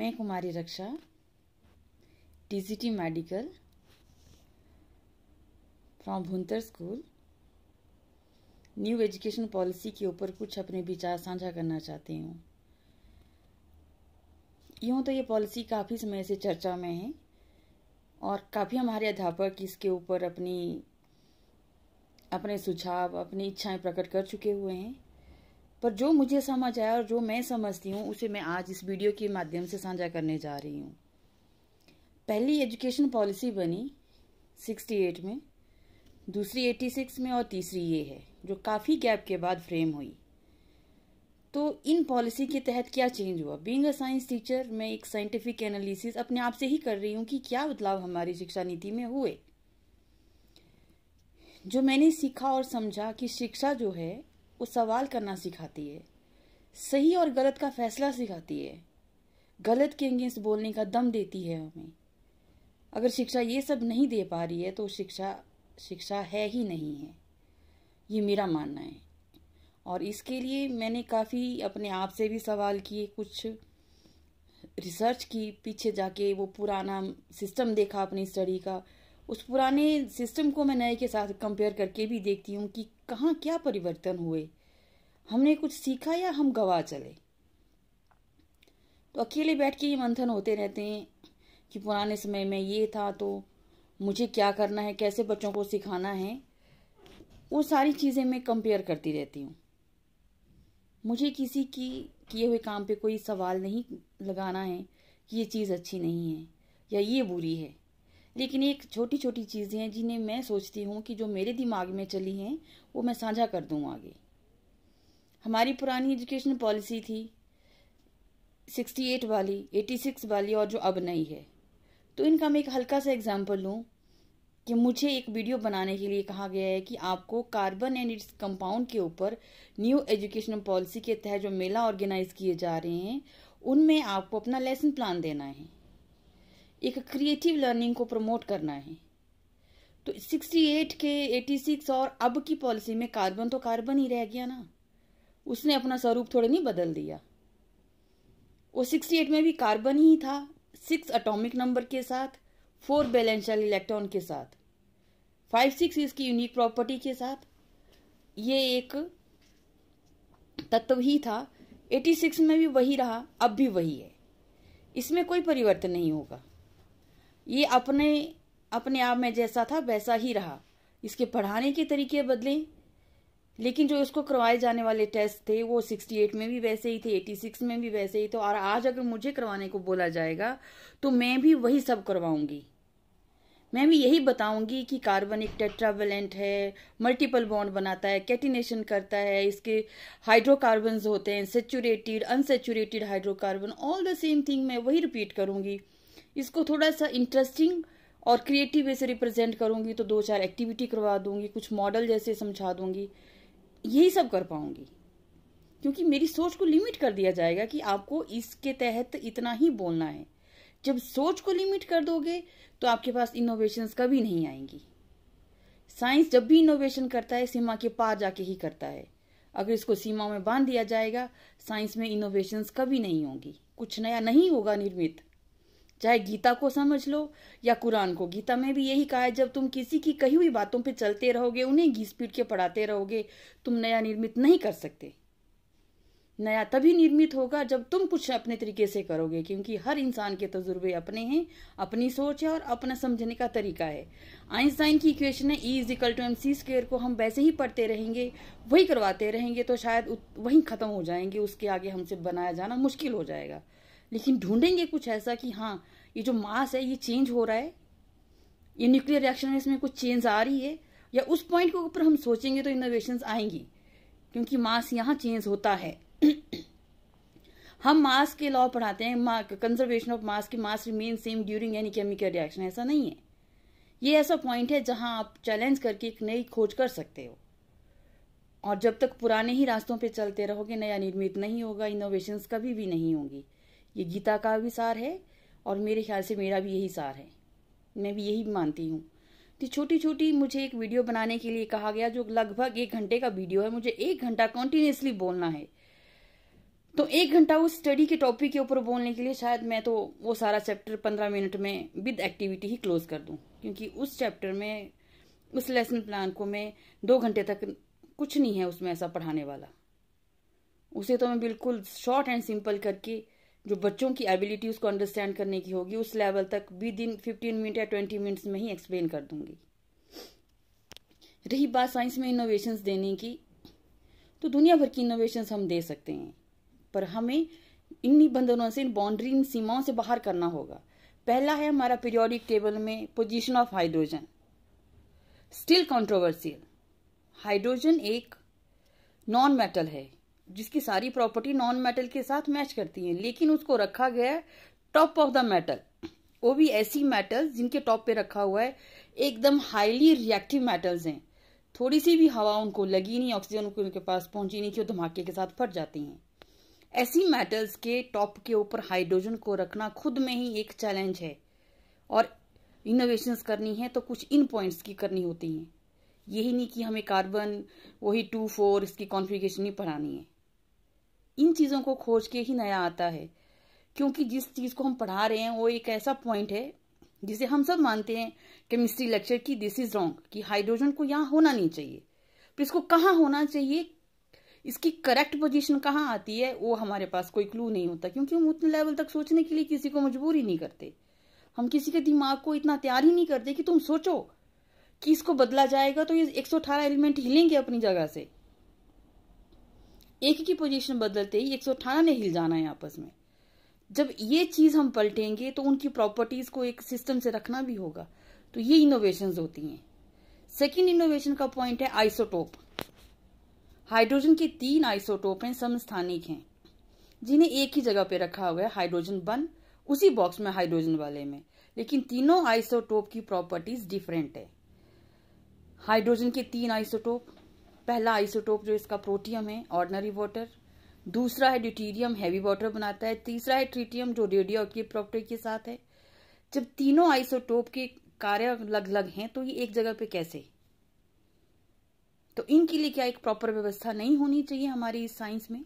मैं Kumari Raksha TCT medical from Bhuntar school new education policy के ऊपर कुछ अपने विचार साझा करना चाहती हूँ यूँ तो ये पॉलिसी काफ़ी समय से चर्चा में है और काफ़ी हमारे अध्यापक इसके ऊपर अपनी अपने सुझाव अपनी इच्छाएं प्रकट कर चुके हुए हैं पर जो मुझे समझ आया और जो मैं समझती हूँ उसे मैं आज इस वीडियो के माध्यम से साझा करने जा रही हूँ पहली एजुकेशन पॉलिसी बनी 68 में दूसरी 86 में और तीसरी ये है जो काफ़ी गैप के बाद फ्रेम हुई तो इन पॉलिसी के तहत क्या चेंज हुआ बींग अ साइंस टीचर मैं एक साइंटिफिक एनालिसिस अपने आप से ही कर रही हूँ कि क्या बदलाव हमारी शिक्षा नीति में हुए जो मैंने सीखा और समझा कि शिक्षा जो है को सवाल करना सिखाती है सही और गलत का फैसला सिखाती है गलत के अगेंस्ट बोलने का दम देती है हमें अगर शिक्षा ये सब नहीं दे पा रही है तो शिक्षा शिक्षा है ही नहीं है ये मेरा मानना है और इसके लिए मैंने काफ़ी अपने आप से भी सवाल किए कुछ रिसर्च की पीछे जाके वो पुराना सिस्टम देखा अपनी स्टडी का उस पुराने सिस्टम को मैं नए के साथ कंपेयर करके भी देखती हूँ कि कहाँ क्या परिवर्तन हुए हमने कुछ सीखा या हम गवा चले तो अकेले बैठ के ये मंथन होते रहते हैं कि पुराने समय में ये था तो मुझे क्या करना है कैसे बच्चों को सिखाना है वो सारी चीज़ें मैं कंपेयर करती रहती हूँ मुझे किसी की किए हुए काम पे कोई सवाल नहीं लगाना है कि ये चीज़ अच्छी नहीं है या ये बुरी है लेकिन एक छोटी छोटी चीज़ें हैं जिन्हें मैं सोचती हूँ कि जो मेरे दिमाग में चली हैं वो मैं साझा कर दूँ आगे हमारी पुरानी एजुकेशन पॉलिसी थी 68 वाली 86 वाली और जो अब नई है तो इनका मैं एक हल्का सा एग्जाम्पल लूँ कि मुझे एक वीडियो बनाने के लिए कहा गया है कि आपको कार्बन एंड इट्स कंपाउंड के ऊपर न्यू एजुकेशन पॉलिसी के तहत जो मेला ऑर्गेनाइज किए जा रहे हैं उनमें आपको अपना लेसन प्लान देना है एक क्रिएटिव लर्निंग को प्रमोट करना है तो 68 के 86 और अब की पॉलिसी में कार्बन तो कार्बन ही रह गया ना उसने अपना स्वरूप थोड़े नहीं बदल दिया वो 68 में भी कार्बन ही था सिक्स अटोमिक नंबर के साथ फोर बैलेंशियल इलेक्ट्रॉन के साथ फाइव सिक्स इसकी यूनिक प्रॉपर्टी के साथ ये एक तत्व ही था 86 में भी वही रहा अब भी वही है इसमें कोई परिवर्तन नहीं होगा ये अपने अपने आप में जैसा था वैसा ही रहा इसके पढ़ाने के तरीके बदले लेकिन जो इसको करवाए जाने वाले टेस्ट थे वो 68 में भी वैसे ही थे 86 में भी वैसे ही थे और आज अगर मुझे करवाने को बोला जाएगा तो मैं भी वही सब करवाऊंगी मैं भी यही बताऊंगी कि कार्बन एक टेट्रावेलेंट है मल्टीपल बॉन्ड बनाता है कैटिनेशन करता है इसके हाइड्रोकार्बन होते हैं saturated unsaturated hydrocarbon all the same thing मैं वही रिपीट करूंगी इसको थोड़ा सा इंटरेस्टिंग और क्रिएटिव वे से रिप्रेजेंट करूँगी तो दो चार एक्टिविटी करवा दूंगी कुछ मॉडल जैसे समझा दूंगी यही सब कर पाऊंगी क्योंकि मेरी सोच को लिमिट कर दिया जाएगा कि आपको इसके तहत इतना ही बोलना है जब सोच को लिमिट कर दोगे तो आपके पास इनोवेशन कभी नहीं आएंगी साइंस जब भी इनोवेशन करता है सीमा के पार जाके ही करता है अगर इसको सीमा में बांध दिया जाएगा साइंस में इनोवेशंस कभी नहीं होंगी कुछ नया नहीं होगा निर्मित चाहे गीता को समझ लो या कुरान को गीता में भी यही कहा है जब तुम किसी की कही हुई बातों पे चलते रहोगे उन्हें घीस पीट के पढ़ाते रहोगे तुम नया निर्मित नहीं कर सकते नया तभी निर्मित होगा जब तुम कुछ अपने तरीके से करोगे क्योंकि हर इंसान के तजुर्बे अपने हैं अपनी सोच है और अपना समझने का तरीका है आइंस्टाइन की इक्वेशन है E is equal to M C square को हम वैसे ही पढ़ते रहेंगे वही करवाते रहेंगे तो शायद वहीं खत्म हो जाएंगे उसके आगे हमसे बनाया जाना मुश्किल हो जाएगा लेकिन ढूंढेंगे कुछ ऐसा कि हाँ ये जो मास है ये चेंज हो रहा है ये न्यूक्लियर रिएक्शन में इसमें कुछ चेंज आ रही है या उस पॉइंट के ऊपर हम सोचेंगे तो इनोवेशन आएंगी क्योंकि मास यहाँ चेंज होता है हम मास के लॉ पढ़ाते हैं कंजर्वेशन ऑफ मास की mass remain same during any chemical reaction ऐसा नहीं है ये ऐसा पॉइंट है जहां आप चैलेंज करके एक नई खोज कर सकते हो और जब तक पुराने ही रास्तों पे चलते रहोगे नया निर्मित नहीं होगा इनोवेशंस कभी भी नहीं होंगी ये गीता का भी सार है और मेरे ख्याल से मेरा भी यही सार है मैं भी यही मानती हूँ तो छोटी छोटी मुझे एक वीडियो बनाने के लिए कहा गया जो लगभग एक घंटे का वीडियो है मुझे एक घंटा कॉन्टिन्यूसली बोलना है तो एक घंटा उस स्टडी के टॉपिक के ऊपर बोलने के लिए शायद मैं तो वो सारा चैप्टर पंद्रह मिनट में विद एक्टिविटी ही क्लोज कर दूँ क्योंकि उस चैप्टर में उस लेसन प्लान को मैं दो घंटे तक कुछ नहीं है उसमें ऐसा पढ़ाने वाला उसे तो मैं बिल्कुल शॉर्ट एंड सिंपल करके जो बच्चों की एबिलिटी उसको अंडरस्टैंड करने की होगी उस लेवल तक विद इन फिफ्टीन मिनट या ट्वेंटी मिनट्स में ही एक्सप्लेन कर दूंगी रही बात साइंस में इनोवेशंस देने की तो दुनिया भर की इनोवेशंस हम दे सकते हैं पर हमें इन्हीं बंधनों से इन बाउंड्री इन सीमाओं से बाहर करना होगा पहला है हमारा पीरियोडिक टेबल में position of hydrogen still controversial hydrogen एक नॉन मेटल है जिसकी सारी प्रॉपर्टी नॉन मेटल के साथ मैच करती हैं लेकिन उसको रखा गया है टॉप ऑफ द मेटल वो भी ऐसी मेटल्स जिनके टॉप पे रखा हुआ है एकदम हाईली रिएक्टिव मेटल्स हैं थोड़ी सी भी हवा उनको लगी नहीं ऑक्सीजन उनको उनके पास पहुंची नहीं कि वो धमाके के साथ फट जाती हैं ऐसी मेटल्स के टॉप के ऊपर हाइड्रोजन को रखना खुद में ही एक चैलेंज है और इनोवेशंस करनी है तो कुछ इन पॉइंट्स की करनी होती हैं यही नहीं कि हमें कार्बन वही टू फोर इसकी कॉन्फ़िगरेशन ही पढ़ानी है इन चीज़ों को खोज के ही नया आता है क्योंकि जिस चीज़ को हम पढ़ा रहे हैं वो एक ऐसा पॉइंट है जिसे हम सब मानते हैं केमिस्ट्री लेक्चर की दिस इज रॉन्ग कि हाइड्रोजन को यहाँ होना नहीं चाहिए पर तो इसको कहाँ होना चाहिए इसकी करेक्ट पोजीशन कहाँ आती है वो हमारे पास कोई क्लू नहीं होता क्योंकि हम उतने लेवल तक सोचने के लिए किसी को मजबूर ही नहीं करते हम किसी के दिमाग को इतना तैयार ही नहीं करते कि तुम सोचो कि इसको बदला जाएगा तो ये 118 एलिमेंट हिलेंगे अपनी जगह से एक की पोजीशन बदलते ही एक सौ हिल जाना है आपस में जब ये चीज हम पलटेंगे तो उनकी प्रॉपर्टीज को एक सिस्टम से रखना भी होगा तो ये इनोवेशन होती हैं सेकेंड इनोवेशन का पॉइंट है आइसोटोप हाइड्रोजन के तीन आइसोटोप हैं समस्थानिक हैं जिन्हें एक ही जगह पे रखा हुआ है हाइड्रोजन वन उसी बॉक्स में हाइड्रोजन वाले में लेकिन तीनों आइसोटोप की प्रॉपर्टीज डिफरेंट है हाइड्रोजन के तीन आइसोटोप पहला आइसोटोप जो इसका प्रोटियम है ऑर्डनरी वाटर दूसरा है ड्यूटीरियम हैवी वाटर बनाता है तीसरा है ट्रीटियम जो रेडियो की प्रॉपर्टी के साथ है जब तीनों आइसोटोप के कार्य अलग अलग हैं तो ये एक जगह पे कैसे तो इनके लिए क्या एक प्रॉपर व्यवस्था नहीं होनी चाहिए हमारी इस साइंस में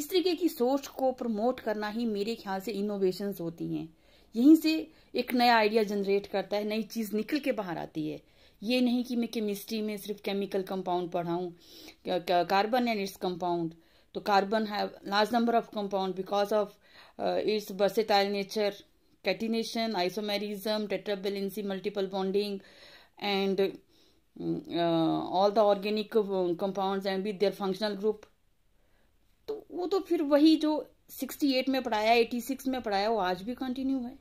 इस तरीके की सोच को प्रमोट करना ही मेरे ख्याल से इनोवेशन होती हैं यहीं से एक नया आइडिया जनरेट करता है नई चीज़ निकल के बाहर आती है ये नहीं कि मैं केमिस्ट्री में सिर्फ केमिकल कंपाउंड पढ़ाऊँ कार्बन एंड इट्स कंपाउंड तो कार्बन है large number of compound because of its versatile nature catenation isomerism tetravalency multiple bonding and all the organic compounds and with their functional group तो वो तो फिर वही जो 68 में पढ़ाया 86 में पढ़ाया वो आज भी कंटिन्यू है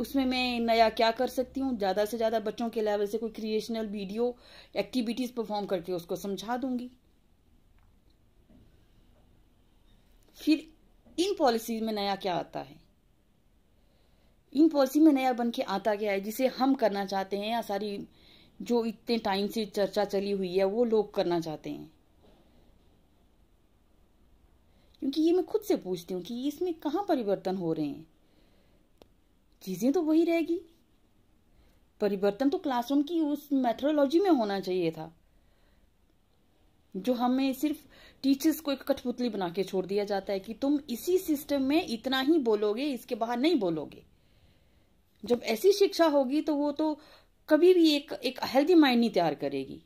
उसमें मैं नया क्या कर सकती हूँ ज़्यादा से ज़्यादा बच्चों के लेवल से कोई क्रिएशनल वीडियो एक्टिविटीज़ परफॉर्म करके उसको समझा दूंगी फिर इन पॉलिसीज में नया क्या आता है इन पॉलिसी में नया बन के आता क्या है जिसे हम करना चाहते हैं या सारी जो इतने टाइम से चर्चा चली हुई है वो लोग करना चाहते हैं क्योंकि ये मैं खुद से पूछती हूँ कि इसमें कहाँ परिवर्तन हो रहे हैं चीज़ें तो वही रहेगी परिवर्तन तो क्लासरूम की उस मेथोडोलॉजी में होना चाहिए था जो हमें सिर्फ टीचर्स को एक कठपुतली बना के छोड़ दिया जाता है कि तुम इसी सिस्टम में इतना ही बोलोगे इसके बाहर नहीं बोलोगे जब ऐसी शिक्षा होगी तो वो तो कभी भी एक एक हेल्दी माइंड नहीं तैयार करेगी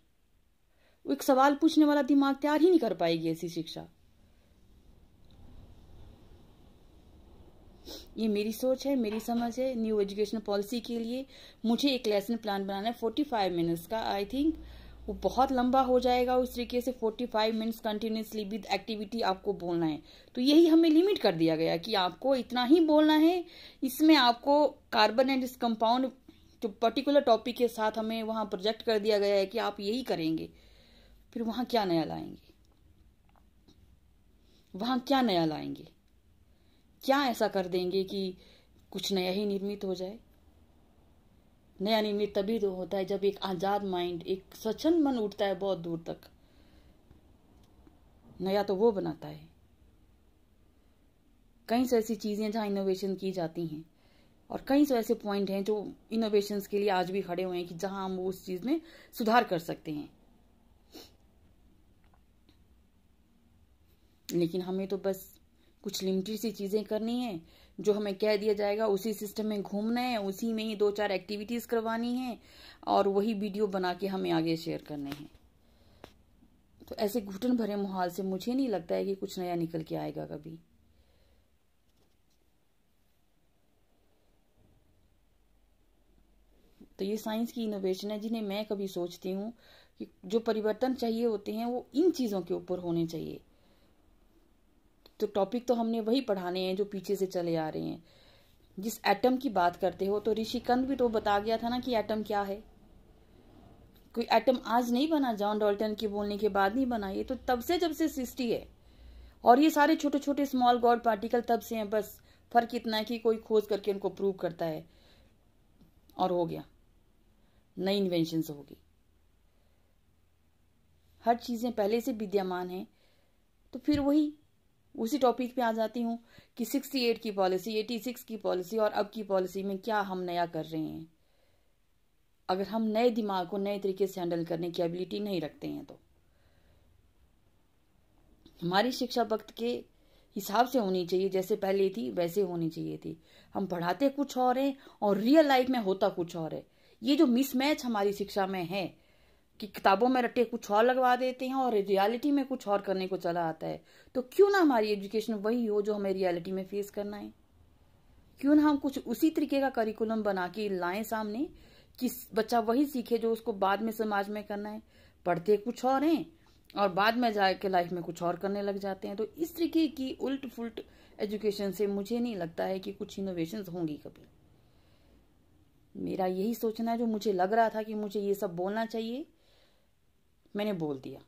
वो एक सवाल पूछने वाला दिमाग तैयार ही नहीं कर पाएगी ऐसी शिक्षा ये मेरी सोच है मेरी समझ है न्यू एजुकेशन पॉलिसी के लिए मुझे एक लेसन प्लान बनाना है फोर्टी फाइव मिनट्स का आई थिंक वो बहुत लंबा हो जाएगा उस तरीके से forty five minutes continuously with activity आपको बोलना है तो यही हमें लिमिट कर दिया गया कि आपको इतना ही बोलना है इसमें आपको कार्बन एंड कंपाउंड जो पर्टिकुलर टॉपिक के साथ हमें वहाँ प्रोजेक्ट कर दिया गया है कि आप यही करेंगे फिर वहाँ क्या नया लाएंगे वहाँ क्या नया लाएंगे क्या ऐसा कर देंगे कि कुछ नया ही निर्मित हो जाए नया निर्मित तभी तो होता है जब एक आज़ाद माइंड एक स्वच्छंद मन उठता है बहुत दूर तक नया तो वो बनाता है कई से ऐसी चीज़ें जहां इनोवेशन की जाती हैं और कई से ऐसे पॉइंट हैं जो इनोवेशन के लिए आज भी खड़े हुए हैं कि जहां हम उस चीज़ में सुधार कर सकते हैं लेकिन हमें तो बस कुछ लिमिटेड सी चीज़ें करनी है जो हमें कह दिया जाएगा उसी सिस्टम में घूमना है उसी में ही दो चार एक्टिविटीज़ करवानी है और वही वीडियो बना के हमें आगे शेयर करने हैं तो ऐसे घुटन भरे माहौल से मुझे नहीं लगता है कि कुछ नया निकल के आएगा कभी तो ये साइंस की इनोवेशन है जिन्हें मैं कभी सोचती हूँ कि जो परिवर्तन चाहिए होते हैं वो इन चीज़ों के ऊपर होने चाहिए तो टॉपिक तो हमने वही पढ़ाने हैं जो पीछे से चले आ रहे हैं जिस एटम की बात करते हो तो ऋषिकंद भी तो बता गया था ना कि एटम क्या है कोई एटम आज नहीं बना जॉन डॉल्टन के बोलने के बाद नहीं बना ये तो तब से जब से सृष्टि है और ये सारे छोटे छोटे स्मॉल गॉड पार्टिकल तब से हैं बस फर्क इतना है कि कोई खोज करके उनको प्रूव करता है और हो गया नई इन्वेंशन होगी हर चीज़ें पहले से विद्यमान हैं तो फिर वही उसी टॉपिक पे आ जाती हूँ कि 68 की पॉलिसी 86 की पॉलिसी और अब की पॉलिसी में क्या हम नया कर रहे हैं अगर हम नए दिमाग को नए तरीके से हैंडल करने की एबिलिटी नहीं रखते हैं तो हमारी शिक्षा वक्त के हिसाब से होनी चाहिए जैसे पहले थी वैसे होनी चाहिए थी हम पढ़ाते कुछ और हैं और रियल लाइफ में होता कुछ और है ये जो मिसमैच हमारी शिक्षा में है कि किताबों में रटे कुछ और लगवा देते हैं और रियलिटी में कुछ और करने को चला आता है तो क्यों ना हमारी एजुकेशन वही हो जो हमें रियलिटी में फेस करना है क्यों ना हम कुछ उसी तरीके का करिकुलम बना के लाएं सामने कि बच्चा वही सीखे जो उसको बाद में समाज में करना है पढ़ते कुछ और हैं और बाद में जाके लाइफ में कुछ और करने लग जाते हैं तो इस तरीके की उल्ट फुलट एजुकेशन से मुझे नहीं लगता है कि कुछ इनोवेशन होंगी कभी मेरा यही सोचना है जो मुझे लग रहा था कि मुझे ये सब बोलना चाहिए मैंने बोल दिया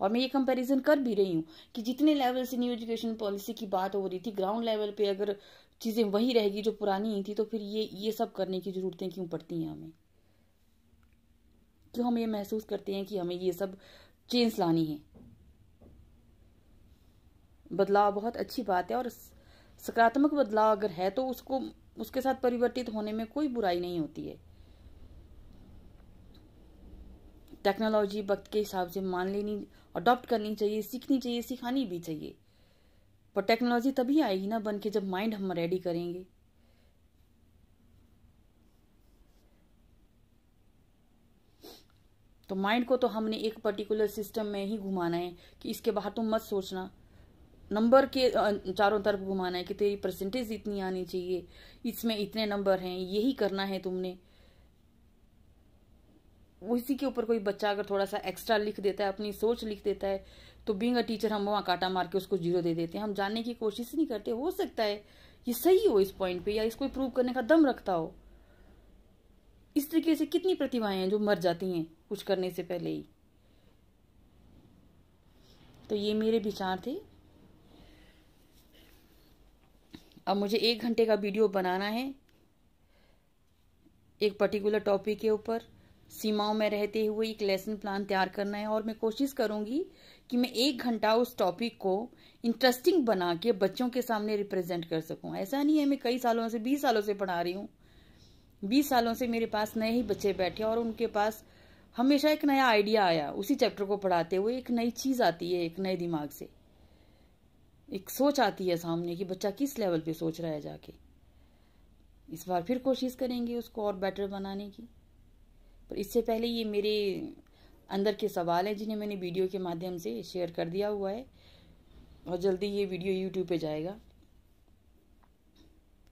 और मैं ये कंपैरिजन कर भी रही हूँ कि जितने लेवल से न्यू एजुकेशन पॉलिसी की बात हो रही थी ग्राउंड लेवल पे अगर चीज़ें वही रहेगी जो पुरानी ही थी तो फिर ये ये सब करने की ज़रूरतें क्यों पड़ती हैं हमें क्यों हम ये महसूस करते हैं कि हमें ये सब चेंज लानी है बदलाव बहुत अच्छी बात है और सकारात्मक बदलाव अगर है तो उसको उसके साथ परिवर्तित होने में कोई बुराई नहीं होती है टेक्नोलॉजी वक्त के हिसाब से मान लेनी अडॉप्ट करनी चाहिए सीखनी चाहिए सिखानी भी चाहिए पर टेक्नोलॉजी तभी आएगी ना बन के जब माइंड हम रेडी करेंगे तो माइंड को तो हमने एक पर्टिकुलर सिस्टम में ही घुमाना है कि इसके बाहर तुम तो मत सोचना नंबर के चारों तरफ घुमाना है कि तेरी परसेंटेज इतनी आनी चाहिए इसमें इतने नंबर हैं यही करना है तुमने उसी के ऊपर कोई बच्चा अगर थोड़ा सा एक्स्ट्रा लिख देता है अपनी सोच लिख देता है तो बींग अ टीचर हम वहाँ काटा मार के उसको जीरो दे देते हैं हम जानने की कोशिश नहीं करते हो सकता है ये सही हो इस पॉइंट पे या इसको प्रूव करने का दम रखता हो इस तरीके से कितनी प्रतिभाएं हैं जो मर जाती हैं कुछ करने से पहले ही तो ये मेरे विचार थे अब मुझे एक घंटे का वीडियो बनाना है एक पर्टिकुलर टॉपिक के ऊपर सीमाओं में रहते हुए एक लेसन प्लान तैयार करना है और मैं कोशिश करूंगी कि मैं एक घंटा उस टॉपिक को इंटरेस्टिंग बना के बच्चों के सामने रिप्रेजेंट कर सकूं ऐसा नहीं है मैं कई सालों से बीस सालों से पढ़ा रही हूं बीस सालों से मेरे पास नए ही बच्चे बैठे और उनके पास हमेशा एक नया आइडिया आया उसी चैप्टर को पढ़ाते हुए एक नई चीज़ आती है एक नए दिमाग से एक सोच आती है सामने कि बच्चा किस लेवल पे सोच रहा है जाके इस बार फिर कोशिश करेंगे उसको और बेटर बनाने की पर इससे पहले ये मेरे अंदर के सवाल हैं जिन्हें मैंने वीडियो के माध्यम से शेयर कर दिया हुआ है और जल्दी ये वीडियो यूट्यूब पे जाएगा